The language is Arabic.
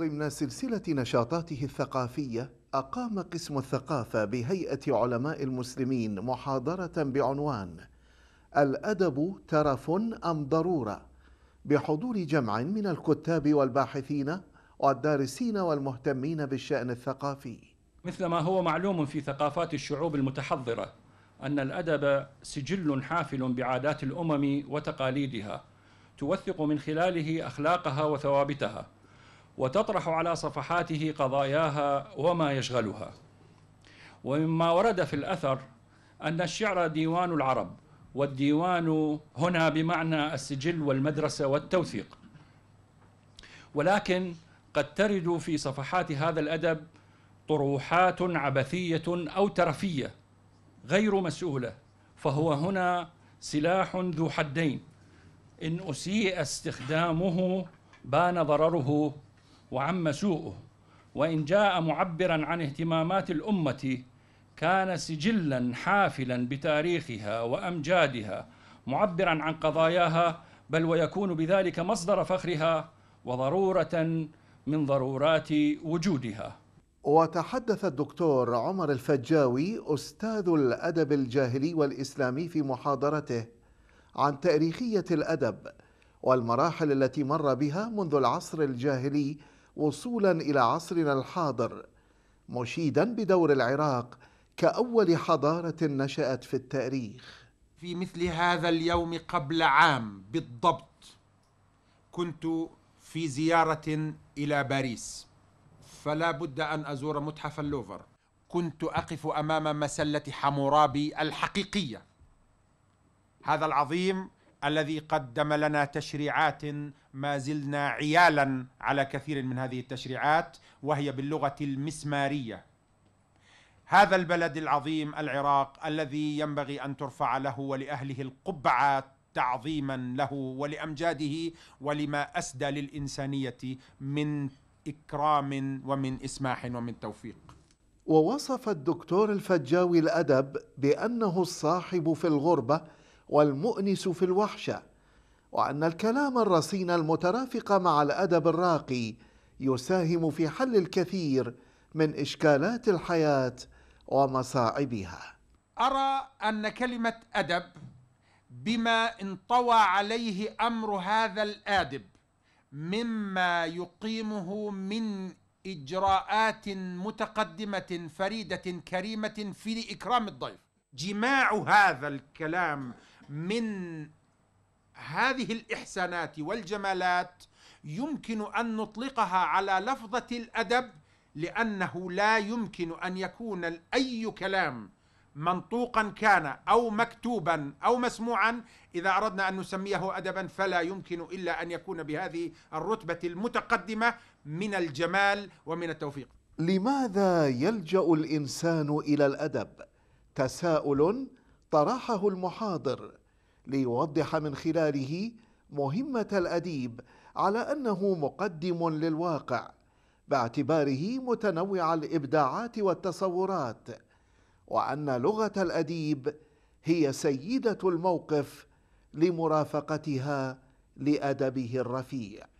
ضمن سلسلة نشاطاته الثقافية أقام قسم الثقافة بهيئة علماء المسلمين محاضرة بعنوان الأدب ترف أم ضرورة بحضور جمع من الكتاب والباحثين والدارسين والمهتمين بالشأن الثقافي مثل ما هو معلوم في ثقافات الشعوب المتحضرة أن الأدب سجل حافل بعادات الأمم وتقاليدها توثق من خلاله أخلاقها وثوابتها وتطرح على صفحاته قضاياها وما يشغلها ومما ورد في الأثر أن الشعر ديوان العرب والديوان هنا بمعنى السجل والمدرسة والتوثيق ولكن قد ترد في صفحات هذا الأدب طروحات عبثية أو ترفية غير مسؤولة فهو هنا سلاح ذو حدين إن أسيء استخدامه بان ضرره وعم سوءه وإن جاء معبرا عن اهتمامات الأمة كان سجلا حافلا بتاريخها وأمجادها معبرا عن قضاياها بل ويكون بذلك مصدر فخرها وضرورة من ضرورات وجودها وتحدث الدكتور عمر الفجاوي أستاذ الأدب الجاهلي والإسلامي في محاضرته عن تاريخية الأدب والمراحل التي مر بها منذ العصر الجاهلي وصولا إلى عصرنا الحاضر مشيدا بدور العراق كأول حضارة نشأت في التاريخ في مثل هذا اليوم قبل عام بالضبط كنت في زيارة إلى باريس فلا بد أن أزور متحف اللوفر كنت أقف أمام مسلة حمورابي الحقيقية هذا العظيم الذي قدم لنا تشريعات ما زلنا عيالا على كثير من هذه التشريعات وهي باللغه المسماريه هذا البلد العظيم العراق الذي ينبغي ان ترفع له ولاهله القبعات تعظيما له ولامجاده ولما اسدى للانسانيه من اكرام ومن اسماح ومن توفيق. ووصف الدكتور الفجاوي الادب بانه الصاحب في الغربه والمؤنس في الوحشة وأن الكلام الرصين المترافق مع الأدب الراقي يساهم في حل الكثير من إشكالات الحياة ومصاعبها أرى أن كلمة أدب بما انطوى عليه أمر هذا الآدب مما يقيمه من إجراءات متقدمة فريدة كريمة في إكرام الضيف جماع هذا الكلام من هذه الاحسانات والجمالات يمكن ان نطلقها على لفظه الادب لانه لا يمكن ان يكون اي كلام منطوقا كان او مكتوبا او مسموعا اذا اردنا ان نسميه ادبا فلا يمكن الا ان يكون بهذه الرتبه المتقدمه من الجمال ومن التوفيق. لماذا يلجا الانسان الى الادب؟ تساؤل طرحه المحاضر ليوضح من خلاله مهمة الأديب على أنه مقدم للواقع باعتباره متنوع الإبداعات والتصورات وأن لغة الأديب هي سيدة الموقف لمرافقتها لأدبه الرفيع